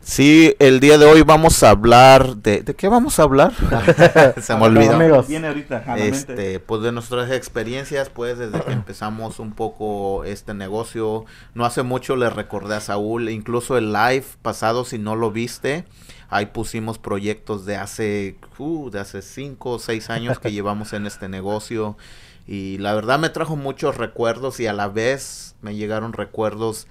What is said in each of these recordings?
Sí, el día de hoy vamos a hablar de... ¿De qué vamos a hablar? Se me olvidó. Viene ahorita. Este, pues de nuestras experiencias, pues desde que empezamos un poco este negocio. No hace mucho le recordé a Saúl, incluso el live pasado, si no lo viste, ahí pusimos proyectos de hace, uh, de hace cinco o seis años que llevamos en este negocio. Y la verdad me trajo muchos recuerdos y a la vez me llegaron recuerdos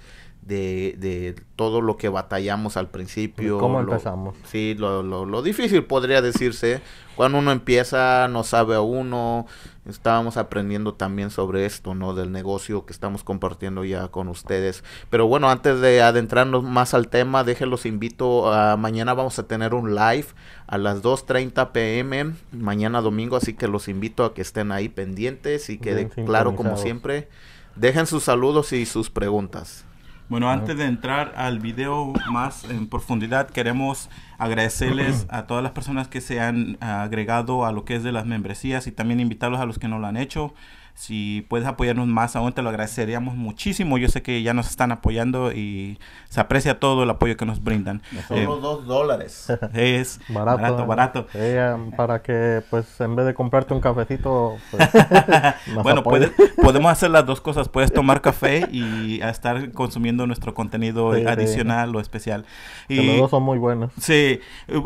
de, de todo lo que batallamos al principio. ¿Cómo empezamos? sí, lo, lo, difícil podría decirse. Cuando uno empieza, no sabe a uno. Estábamos aprendiendo también sobre esto, ¿no? Del negocio que estamos compartiendo ya con ustedes. Pero bueno, antes de adentrarnos más al tema, déjenlos invito a mañana vamos a tener un live a las 2.30 pm, mañana domingo, así que los invito a que estén ahí pendientes y quede claro, como siempre, dejen sus saludos y sus preguntas. Bueno, antes de entrar al video más en profundidad, queremos agradecerles a todas las personas que se han agregado a lo que es de las membresías y también invitarlos a los que no lo han hecho. Si puedes apoyarnos más aún, te lo agradeceríamos muchísimo. Yo sé que ya nos están apoyando y se aprecia todo el apoyo que nos brindan. Solo los eh, dos dólares. Es barato, barato. ¿eh? Eh, para que, pues, en vez de comprarte un cafecito, pues, bueno, podemos hacer las dos cosas. Puedes tomar café y estar consumiendo nuestro contenido adicional o especial. Y, los dos son muy buenos. Sí.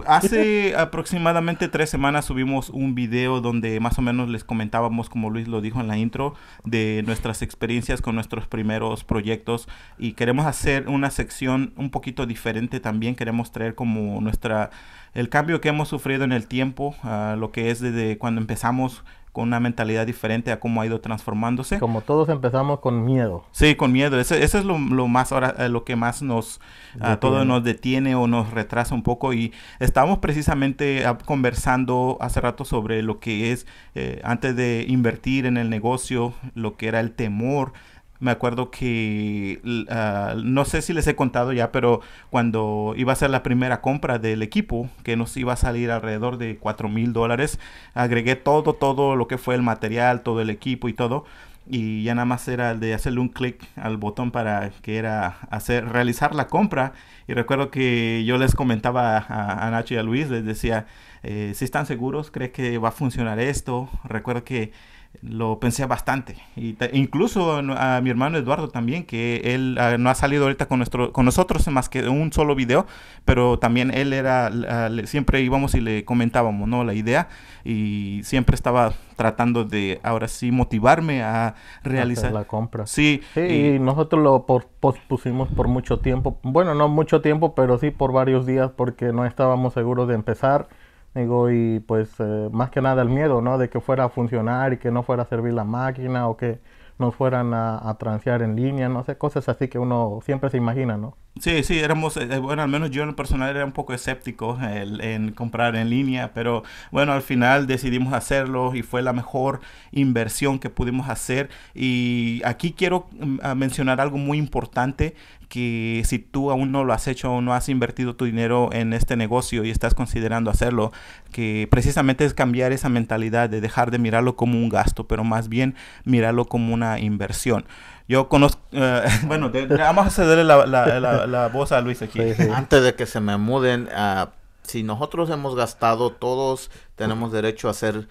Hace aproximadamente tres semanas subimos un video donde más o menos les comentábamos, como Luis lo dijo en la intro de nuestras experiencias con nuestros primeros proyectos y queremos hacer una sección un poquito diferente también. Queremos traer como nuestra el cambio que hemos sufrido en el tiempo, ah, lo que es desde cuando empezamos con una mentalidad diferente a cómo ha ido transformándose. Como todos empezamos con miedo. Sí, con miedo. Ese, es lo, lo, más ahora, eh, lo que más nos, ah, nos detiene o nos retrasa un poco. Y estábamos precisamente ah, conversando hace rato sobre lo que es, eh, antes de invertir en el negocio, lo que era el temor me acuerdo que, ah, no sé si les he contado ya, pero cuando iba a ser la primera compra del equipo, que nos iba a salir alrededor de 4 mil dólares, agregué todo, todo lo que fue el material, todo el equipo y todo y ya nada más era el de hacerle un clic al botón para que era hacer realizar la compra y recuerdo que yo les comentaba a, Nacho y a Luis les decía eh, si están seguros cree que va a funcionar esto recuerdo que lo pensé bastante. Y incluso a mi hermano Eduardo también, que él ah, no ha salido ahorita con, nuestro, con nosotros más que un solo video, pero también él era, ah, siempre íbamos y le comentábamos, ¿no? La idea y siempre estaba tratando de, ahora sí, motivarme a realizar. la compra. Sí. y, nosotros lo pospusimos por mucho tiempo, bueno, no mucho tiempo, pero sí por varios días porque no estábamos seguros de empezar Digo, y pues eh, más que nada el miedo, ¿no? De que fuera a funcionar y que no fuera a servir la máquina o que nos fueran a, a transear en línea, no sé, cosas así que uno siempre se imagina, ¿no? Sí, sí, éramos, eh, bueno, al menos yo en el personal era un poco escéptico en comprar en línea, pero bueno, al final decidimos hacerlo y fue la mejor inversión que pudimos hacer. Y aquí quiero mm, mencionar algo muy importante que si tú aún no lo has hecho o no has invertido tu dinero en este negocio y estás considerando hacerlo, que precisamente es cambiar esa mentalidad de dejar de mirarlo como un gasto, pero más bien mirarlo como una inversión. Yo conozco, eh, bueno, vamos a cederle la, la, voz a Luis aquí. Antes de que se me muden, ah, si nosotros hemos gastado, todos tenemos derecho a ser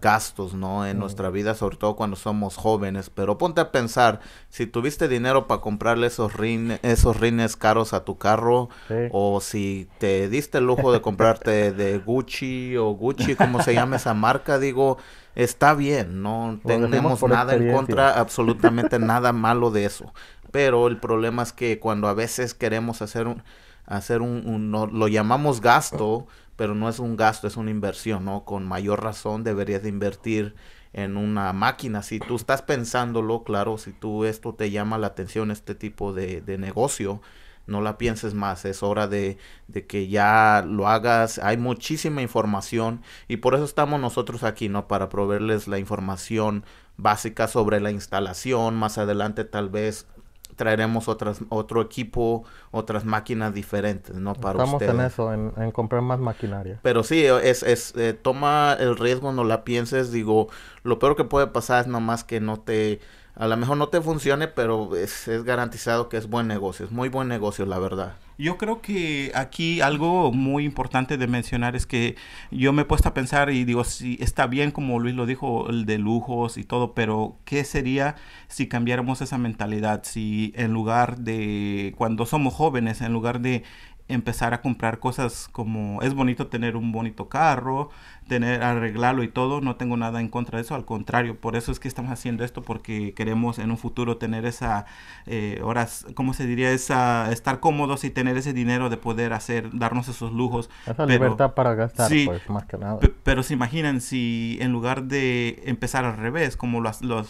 gastos, ¿no? En nuestra vida, sobre todo cuando somos jóvenes. Pero ponte a pensar, si tuviste dinero para comprarle esos, rines, esos rines caros a tu carro, o si te diste el lujo de comprarte de Gucci o Gucci, como se llama esa marca, digo, está bien, no tenemos nada en contra, absolutamente nada malo de eso. Pero el problema es que cuando a veces queremos hacer un hacer un, un, lo llamamos gasto pero no es un gasto, es una inversión, ¿no? Con mayor razón deberías de invertir en una máquina. Si tú estás pensándolo, claro, si tú esto te llama la atención, este tipo de, de negocio, no la pienses más, es hora de, de, que ya lo hagas, hay muchísima información y por eso estamos nosotros aquí, ¿no? Para proveerles la información básica sobre la instalación, más adelante tal vez traeremos otras, otro equipo, otras máquinas diferentes, ¿no? Para Estamos en eso, en, comprar más maquinaria. Pero sí, eh, es, es eh, toma el riesgo, no la pienses, digo, lo peor que puede pasar es nomás que no te, a lo mejor no te funcione, pero es, es garantizado que es buen negocio, es muy buen negocio, la verdad. Yo creo que aquí algo muy importante de mencionar es que yo me he puesto a pensar y digo, si está bien como Luis lo dijo, el de lujos y todo, pero ¿qué sería si cambiáramos esa mentalidad? Si en lugar de, cuando somos jóvenes, en lugar de empezar a comprar cosas como es bonito tener un bonito carro, tener arreglarlo y todo, no tengo nada en contra de eso, al contrario, por eso es que estamos haciendo esto porque queremos en un futuro tener esa eh, horas, ¿cómo se diría? esa estar cómodos y tener ese dinero de poder hacer darnos esos lujos, esa libertad para gastar, pues, más que nada. Pero se imaginan si en lugar de empezar al revés, como lo,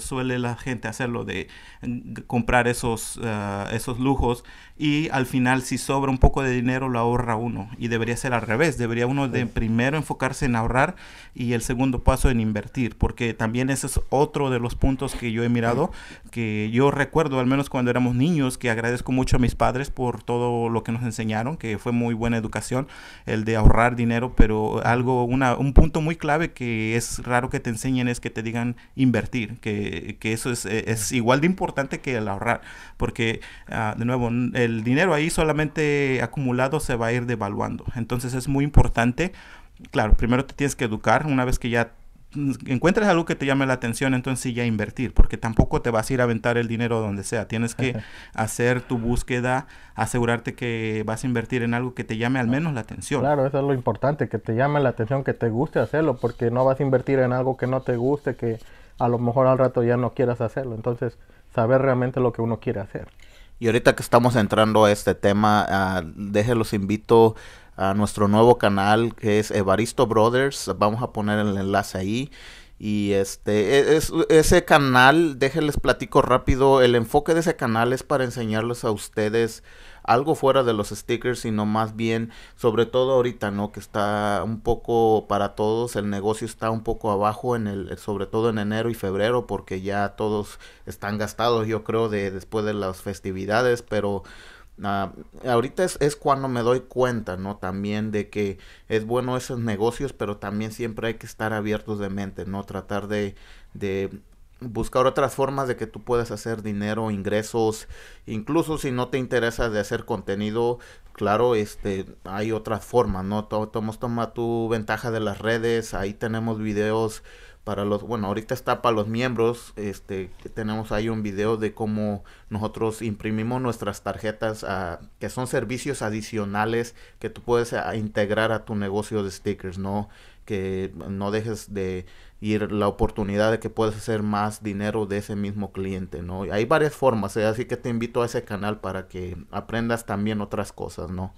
suele la gente hacerlo de mm, comprar esos ah, esos lujos y al final si sobra un poco de dinero lo ahorra uno y debería ser al revés, debería uno de primero enfocarse en ahorrar y el segundo paso en invertir, porque también ese es otro de los puntos que yo he mirado, que yo recuerdo al menos cuando éramos niños, que agradezco mucho a mis padres por todo lo que nos enseñaron, que fue muy buena educación, el de ahorrar dinero, pero algo, una, un punto muy clave que es raro que te enseñen es que te digan invertir, que, que eso es, e, es, igual de importante que el ahorrar, porque ah, de nuevo, el dinero ahí solamente este acumulado se va a ir devaluando. Entonces es muy importante, claro, primero te tienes que educar, una vez que ya encuentres algo que te llame la atención, entonces sí ya invertir, porque tampoco te vas a ir a aventar el dinero donde sea. Tienes que hacer tu búsqueda, asegurarte que vas a invertir en algo que te llame al menos la atención. Claro, eso es lo importante, que te llame la atención, que te guste hacerlo, porque no vas a invertir en algo que no te guste, que a lo mejor al rato ya no quieras hacerlo. Entonces, saber realmente lo que uno quiere hacer. Y ahorita que estamos entrando a este tema, ah, déjenlos invito a nuestro nuevo canal que es Evaristo Brothers. Vamos a poner el enlace ahí. Y este, e, es, ese canal, déjenles platico rápido, el enfoque de ese canal es para enseñarles a ustedes algo fuera de los stickers, sino más bien, sobre todo ahorita, ¿no? Que está un poco para todos, el negocio está un poco abajo, en el, sobre todo en enero y febrero, porque ya todos están gastados, yo creo, de después de las festividades, pero... Ah, ahorita es, cuando me doy cuenta, ¿no? También de que es bueno esos negocios, pero también siempre hay que estar abiertos de mente, ¿no? Tratar de buscar otras formas de que tú puedas hacer dinero, ingresos, incluso si no te interesa de hacer contenido, claro, este, hay otras formas, ¿no? Tomos toma tu ventaja de las redes, ahí tenemos videos para los, bueno, ahorita está para los miembros, este, que tenemos ahí un video de cómo nosotros imprimimos nuestras tarjetas, que son servicios adicionales que tú puedes integrar a tu negocio de stickers, ¿no? que no dejes de ir la oportunidad de que puedas hacer más dinero de ese mismo cliente, ¿no? Hay varias formas, ¿eh? así que te invito a ese canal para que aprendas también otras cosas, ¿no?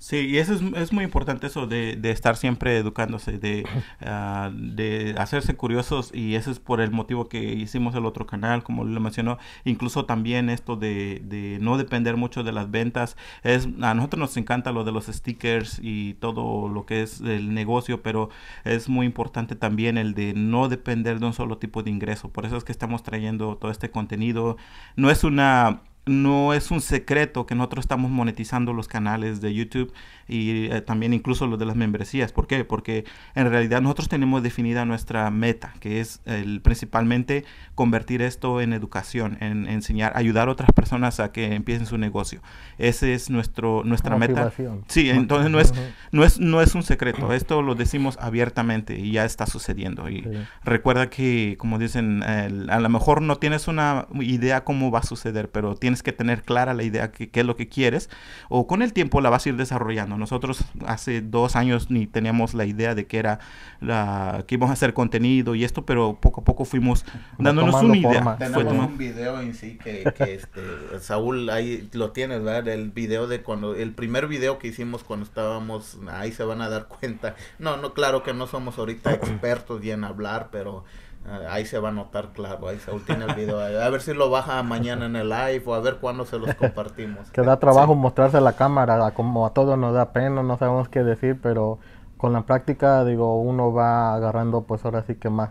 Sí, y eso es, es muy importante eso de, de, estar siempre educándose, de, ah, de hacerse curiosos y eso es por el motivo que hicimos el otro canal, como lo mencionó, incluso también esto de, de no depender mucho de las ventas. Es, a nosotros nos encanta lo de los stickers y todo lo que es el negocio, pero es muy importante también el de no depender de un solo tipo de ingreso. Por eso es que estamos trayendo todo este contenido. No es una no es un secreto que nosotros estamos monetizando los canales de YouTube y eh, también incluso los de las membresías. ¿Por qué? Porque en realidad nosotros tenemos definida nuestra meta, que es el, principalmente convertir esto en educación, en, enseñar, ayudar a otras personas a que empiecen su negocio. Ese es nuestro nuestra meta. Sí, entonces no es no es no es un secreto. Esto lo decimos abiertamente y ya está sucediendo. Y recuerda que como dicen, a lo mejor no tienes una idea cómo va a suceder, pero tienes tienes que tener clara la idea que qué es lo que quieres o con el tiempo la vas a ir desarrollando. Nosotros hace dos años ni teníamos la idea de que era la, que íbamos a hacer contenido y esto, pero poco a poco fuimos dándonos una idea. Tenemos un video en sí que, este, Saúl ahí lo tienes, ¿verdad? El video de cuando el primer video que hicimos cuando estábamos ahí se van a dar cuenta. No, no, claro que no somos ahorita expertos y en hablar, pero Ah, ahí se va a notar claro, ahí se tiene el video. A ver si lo baja mañana en el live o a ver cuándo se los compartimos. que da trabajo mostrarse a la cámara, como a todos nos da pena, no sabemos qué decir, pero con la práctica, digo, uno va agarrando pues ahora sí que más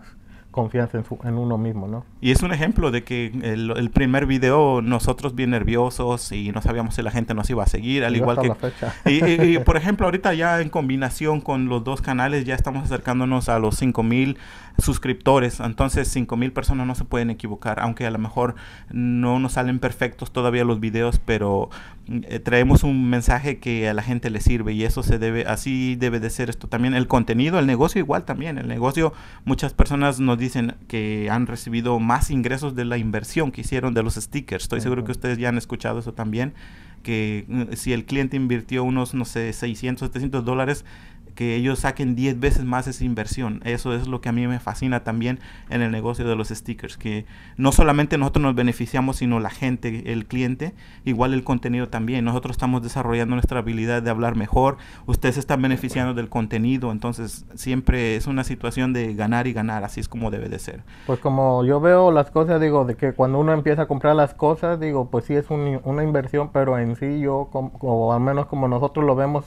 confianza en, su, en uno mismo, ¿no? Y es un ejemplo de que el, primer video nosotros bien nerviosos y no sabíamos si la gente nos iba a seguir, al igual que... La fecha. Y, y, por ejemplo, ahorita ya en combinación con los dos canales ya estamos acercándonos a los 5.000 suscriptores, entonces mil personas no se pueden equivocar, aunque a lo mejor no nos salen perfectos todavía los videos, pero mm, eh, traemos un mensaje que a la gente le sirve y eso se debe, así debe de ser esto también, el contenido, el negocio igual también, el negocio, muchas personas nos dicen que han recibido más ingresos de la inversión que hicieron de los stickers, estoy seguro que ustedes ya han escuchado eso también que mm, si el cliente invirtió unos, no sé, 600, 700 dólares, que ellos saquen 10 veces más esa inversión. Eso es lo que a mí me fascina también en el negocio de los stickers, que no solamente nosotros nos beneficiamos, sino la gente, el cliente, igual el contenido también. Nosotros estamos desarrollando nuestra habilidad de hablar mejor, ustedes están beneficiando del contenido, entonces siempre es una situación de ganar y ganar, así es como debe de ser. Pues como yo veo las cosas, digo, de que cuando uno empieza a comprar las cosas, digo, pues sí es una inversión, pero en sí yo, como, o al menos como nosotros lo vemos,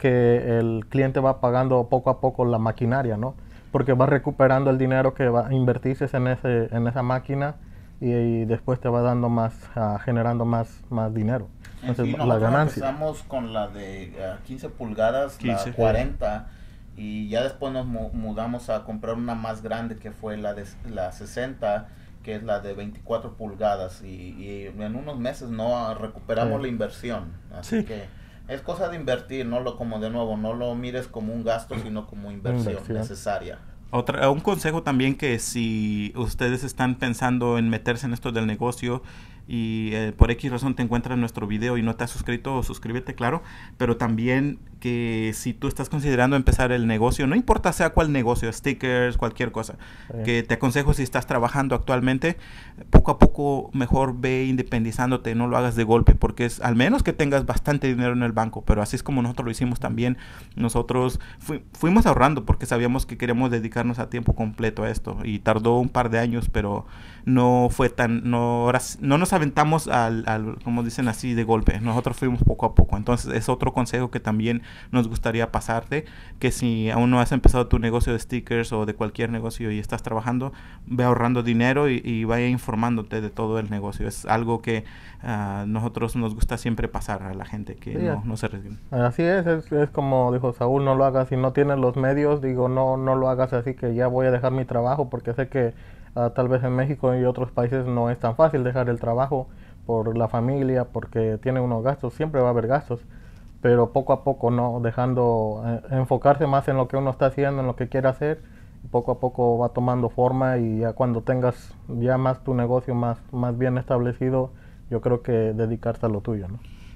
que el cliente va pagando poco a poco la maquinaria, ¿no? Porque va recuperando el dinero que va a invertirse en, ese, en esa máquina y, después te va dando más, ah, generando más, más dinero. Entonces, la ganancia. Empezamos con la de 15 ah, pulgadas, 15, la 40, y ya después nos mudamos a comprar una más grande que fue la de la 60 que es la de 24 pulgadas y, en unos meses no recuperamos la inversión así que es cosa de invertir, no lo como de nuevo, no lo mires como un gasto, mm. sino como inversión, necesaria. Otra, un consejo también que si ustedes están pensando en meterse en esto del negocio y eh, por X razón te encuentras nuestro video y no te has suscrito, suscríbete, claro, pero también que si tú estás considerando empezar el negocio, no importa sea cuál negocio, stickers, cualquier cosa, que te aconsejo si estás trabajando actualmente, poco a poco mejor ve independizándote, no lo hagas de golpe, porque es al menos que tengas bastante dinero en el banco, pero así es como nosotros lo hicimos también, nosotros fuimos ahorrando porque sabíamos que queríamos dedicarnos a tiempo completo a esto y tardó un par de años, pero no fue tan, no, no nos aventamos al, como dicen así, de golpe. Nosotros fuimos poco a poco. Entonces es otro consejo que también nos gustaría pasarte, que si aún no has empezado tu negocio de stickers o de cualquier negocio y estás trabajando, ve ahorrando dinero y, vaya informándote de todo el negocio. Es algo que a ah, nosotros nos gusta siempre pasar a la gente, que no, se resuelve. Así es, es, es, como dijo Saúl, no lo hagas si no tienes los medios, digo, no, no lo hagas así que ya voy a dejar mi trabajo porque sé que Ah, tal vez en México y otros países no es tan fácil dejar el trabajo por la familia, porque tiene unos gastos, siempre va a haber gastos, pero poco a poco, ¿no? Dejando, eh, enfocarse más en lo que uno está haciendo, en lo que quiere hacer, poco a poco va tomando forma y ya cuando tengas ya más tu negocio más, más bien establecido, yo creo que dedicarte a lo tuyo,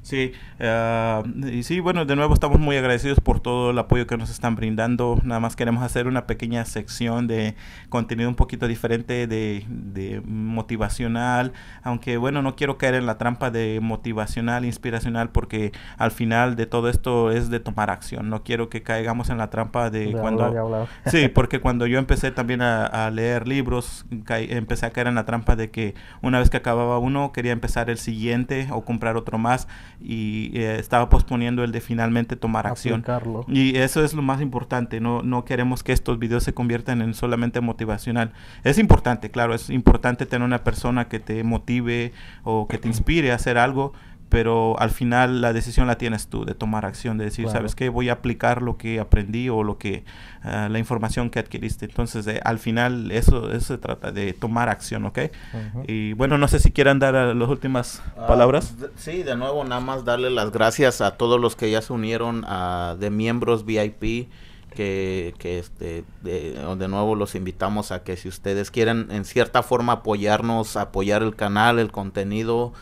Sí, eh, y sí, bueno, de nuevo estamos muy agradecidos por todo el apoyo que nos están brindando. Nada más queremos hacer una pequeña sección de contenido un poquito diferente de, de motivacional, aunque bueno, no quiero caer en la trampa de motivacional, inspiracional, porque al final de todo esto es de tomar acción. No quiero que caigamos en la trampa de, cuando... Sí, porque cuando yo empecé también a, a leer libros, empecé a caer en la trampa de que una vez que acababa uno, quería empezar el siguiente o comprar otro más y eh, estaba posponiendo el de finalmente tomar acción. Y eso es lo más importante, no, no queremos que estos videos se conviertan en solamente motivacional. Es importante, claro, es importante tener una persona que te motive o que te inspire a hacer algo, pero al final la decisión la tienes tú de tomar acción, de decir, ¿sabes qué? Voy a aplicar lo que aprendí o lo que, ah, la información que adquiriste. Entonces, eh, al final eso, eso se trata de tomar acción, ¿ok? Y bueno, no sé si quieran dar las últimas ah, palabras. Sí, de nuevo, nada más darle las gracias a todos los que ya se unieron de miembros VIP que, que este, de, de, nuevo los invitamos a que si ustedes quieren en cierta forma apoyarnos, apoyar el canal, el contenido,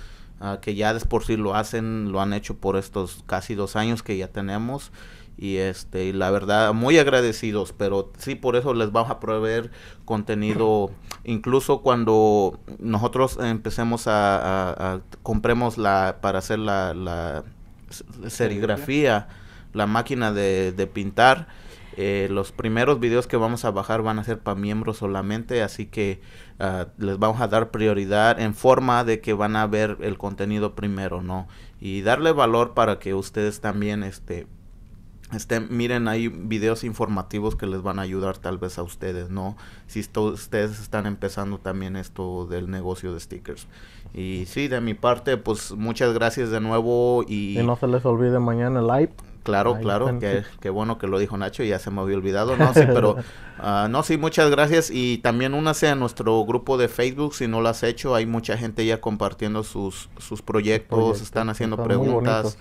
Ah, que ya de por sí lo hacen, lo han hecho por estos casi dos años que ya tenemos y este la verdad muy agradecidos pero sí por eso les vamos a proveer contenido incluso cuando nosotros empecemos a, compremos la para hacer la, serigrafía la máquina de pintar eh, los primeros videos que vamos a bajar van a ser para miembros solamente, así que ah, les vamos a dar prioridad en forma de que van a ver el contenido primero, ¿no? Y darle valor para que ustedes también este, estén, miren, hay videos informativos que les van a ayudar tal vez a ustedes, ¿no? Si ustedes están empezando también esto del negocio de stickers. Y sí, de mi parte, pues muchas gracias de nuevo y... Y no se les olvide mañana el live. Claro, claro, qué, que bueno que lo dijo Nacho, ya se me había olvidado, no, sí, pero ah, no, sí, muchas gracias y también únase a nuestro grupo de Facebook si no lo has hecho, hay mucha gente ya compartiendo sus, sus proyectos, están haciendo preguntas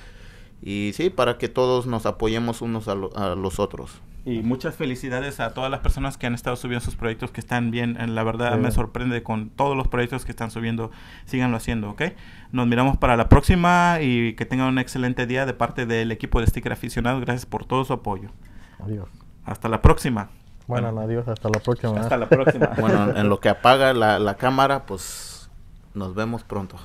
y sí, para que todos nos apoyemos unos a, los otros. Y muchas felicidades a todas las personas que han estado subiendo sus proyectos, que están bien, eh, la verdad me sorprende con todos los proyectos que están subiendo, síganlo haciendo, ¿ok? Nos miramos para la próxima y que tengan un excelente día de parte del equipo de Sticker Aficionados. gracias por todo su apoyo. Adiós. Hasta la próxima. Bueno, adiós, hasta la próxima. Hasta la próxima. bueno, en lo que apaga la, la cámara, pues nos vemos pronto.